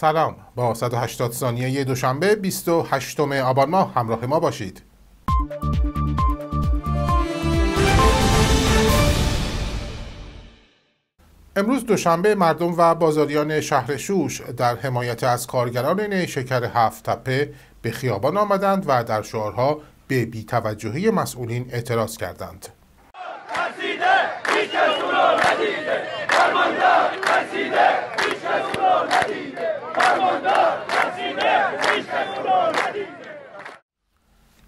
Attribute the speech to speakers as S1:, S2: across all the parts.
S1: سلام با 180 ثانیه دوشنبه 28 آبان ماه همراه ما باشید امروز دوشنبه مردم و بازاریان شهر شوش در حمایت از کارگران شکر هفت تپه به خیابان آمدند و در شعارها به بیتوجهی مسئولین اعتراض کردند.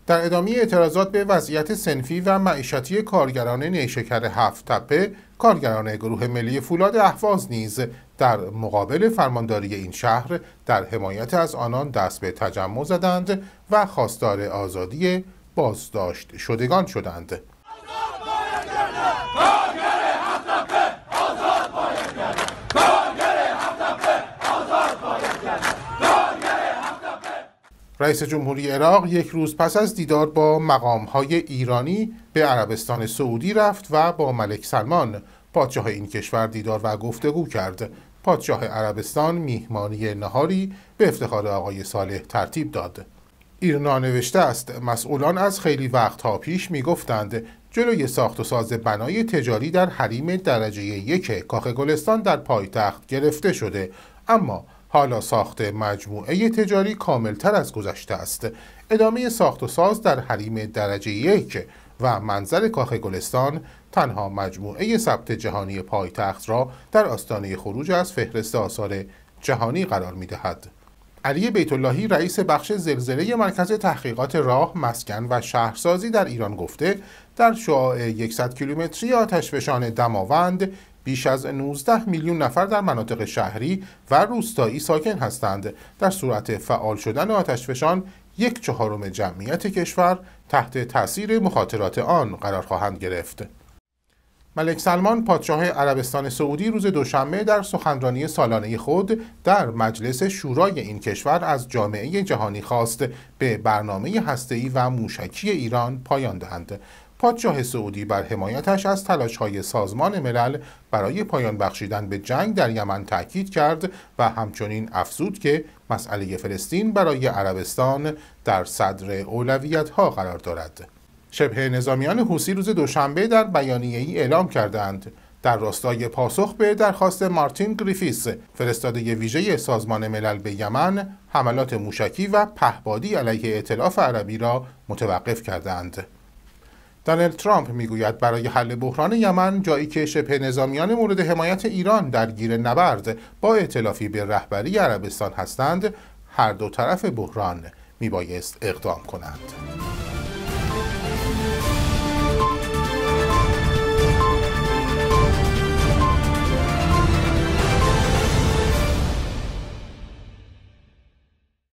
S1: در ادامه اعتراضات به وضعیت سنفی و معیشتی کارگران نیشکر هفت تپه کارگران گروه ملی فولاد احواز نیز در مقابل فرمانداری این شهر در حمایت از آنان دست به تجمع زدند و خواستار آزادی بازداشت شدگان شدند رئیس جمهوری عراق یک روز پس از دیدار با مقام های ایرانی به عربستان سعودی رفت و با ملک سلمان پادشاه این کشور دیدار و گفتگو کرد پادشاه عربستان میهمانی نهاری به افتخار آقای صالح ترتیب داد ایرنا نوشته است مسئولان از خیلی وقتها پیش می گفتند جلوی ساخت و ساز بنای تجاری در حریم درجه یک کاخ گلستان در پایتخت گرفته شده اما حالا ساخت مجموعه تجاری کاملتر از گذشته است. ادامه ساخت و ساز در حریم درجه یک و منظر کاخ گلستان تنها مجموعه ثبت جهانی پایتخت را در آستانه خروج از فهرست آثار جهانی قرار می دهد. علی اللهی رئیس بخش زلزله مرکز تحقیقات راه، مسکن و شهرسازی در ایران گفته در شعاع 100 کیلومتری آتشفشان دماوند بیش از 19 میلیون نفر در مناطق شهری و روستایی ساکن هستند در صورت فعال شدن آتشفشان یک چهارم جمعیت کشور تحت تاثیر مخاطرات آن قرار خواهند گرفت ملک سلمان پادشاه عربستان سعودی روز دوشنبه در سخنرانی سالانه خود در مجلس شورای این کشور از جامعه جهانی خواست به برنامه هسته‌ای و موشکی ایران پایان دهند پادشاه سعودی بر حمایتش از های سازمان ملل برای پایان بخشیدن به جنگ در یمن تاکید کرد و همچنین افزود که مسئله فلسطین برای عربستان در صدر ها قرار دارد. شبه نظامیان حوسی روز دوشنبه در بیانیه ای اعلام کردند در راستای پاسخ به درخواست مارتین گریفیس فرستاده ویژه سازمان ملل به یمن حملات موشکی و پهبادی علیه اطلاف عربی را متوقف کردند. دانلد ترامپ میگوید برای حل بحران یمن جایی که شبه نظامیان مورد حمایت ایران درگیر نبرد با اعتلافی به رهبری عربستان هستند هر دو طرف بحران میبایست اقدام کنند